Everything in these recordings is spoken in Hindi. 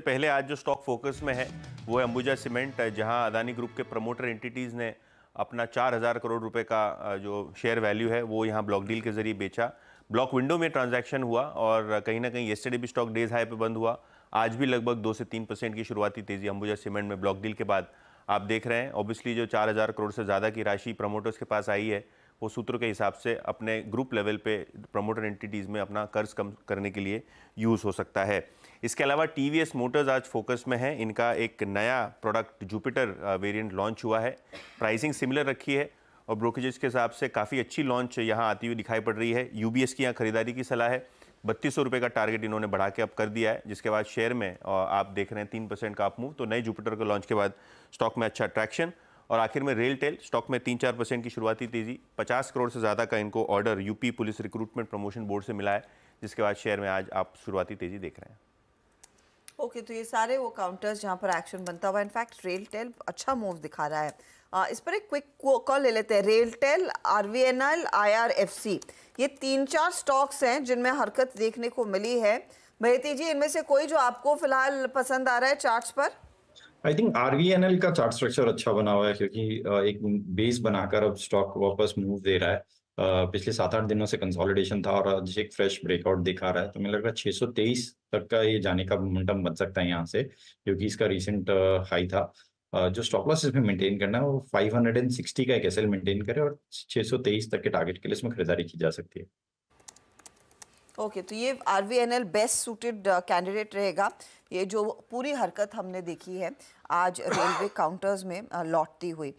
पहले आज जो स्टॉक फोकस में है वो अंबुजा सीमेंट जहां अदानी ग्रुप के प्रमोटर एंटिटीज़ ने अपना चार हज़ार करोड़ रुपए का जो शेयर वैल्यू है वो यहाँ ब्लॉक डील के ज़रिए बेचा ब्लॉक विंडो में ट्रांजैक्शन हुआ और कहीं ना कहीं येस्टरडे भी स्टॉक डेज हाई पे बंद हुआ आज भी लगभग दो से तीन परसेंट की शुरुआती तेज़ी अंबुजा सीमेंट में ब्लॉक डील के बाद आप देख रहे हैं ऑब्वियसली जो चार हज़ार करोड़ से ज़्यादा की राशि प्रमोटर्स के पास आई है वो सूत्र के हिसाब से अपने ग्रुप लेवल पे प्रमोटर एंटिटीज़ में अपना कर्ज कम करने के लिए यूज़ हो सकता है इसके अलावा टी वी मोटर्स आज फोकस में है इनका एक नया प्रोडक्ट जुपिटर वेरिएंट लॉन्च हुआ है प्राइसिंग सिमिलर रखी है और ब्रोकेजेस के हिसाब से काफ़ी अच्छी लॉन्च यहाँ आती हुई दिखाई पड़ रही है यू की यहाँ खरीदारी की सलाह है बत्तीस सौ रुपये का टारगेट इन्होंने बढ़ा के अब कर दिया है जिसके बाद शेयर में आप देख रहे हैं तीन परसेंट का अपमू मूव तो नए जुपिटर को लॉन्च के बाद स्टॉक में अच्छा अट्रैक्शन और आखिर में रेल टेल स्टॉक में तीन चार परसेंट की शुरुआती तेज़ी पचास करोड़ से ज़्यादा का इनको order UP police recruitment promotion board से मिला है जिसके बाद शेयर में आज आप शुरुआती तेज़ी देख रहे हैं ओके okay, तो ये सारे वो काउंटर्स जहाँ पर एक्शन बनता हुआ इनफैक्ट रेल टेल अच्छा मूव दिखा रहा है आ, इस पर एक क्विक कॉल ले लेते हैं RailTel R V N L I R F C ये तीन चार स्टॉक्स हैं जिनमें हरकत देखने को मिली है बहती जी इनमें से कोई जो आपको फिलहाल पसंद आ रहा है चार्ट्स पर आई थिंक आरवीएनएल का चार्ट स्ट्रक्चर अच्छा बना हुआ है क्योंकि एक बेस बनाकर अब स्टॉक वापस मूव दे रहा है पिछले सात आठ दिनों से कंसोलिडेशन था और आज एक फ्रेश ब्रेकआउट दिखा रहा है तो मुझे लग रहा है छः तक का ये जाने का मोमेंटम बन सकता है यहाँ से क्योंकि इसका रिसेंट हाई था जो स्टॉक लॉस इसमें मेंटेन करना है वो 560 का एक एसएल मेंटेन करे और 623 तक के टारगेट के लिए इसमें खरीदारी की जा सकती है ओके तो ये R V N L best suited candidate uh, रहेगा ये जो पूरी हरकत हमने देखी है आज रेलवे काउंटर्स में uh, लौटती हुई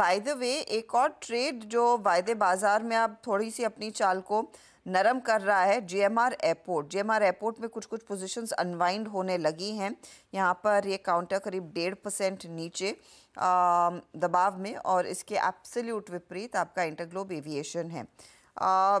बाय द वे एक और ट्रेड जो वायदे बाज़ार में अब थोड़ी सी अपनी चाल को नरम कर रहा है जीएमआर एयरपोर्ट जीएमआर एयरपोर्ट में कुछ कुछ पोजीशंस अनवाइंड होने लगी हैं यहाँ पर ये काउंटर करीब डेढ़ परसेंट नीचे um, दबाव में और इसके एप्सल्यूट विपरीत आपका इंटरग्लोब एविएशन है uh,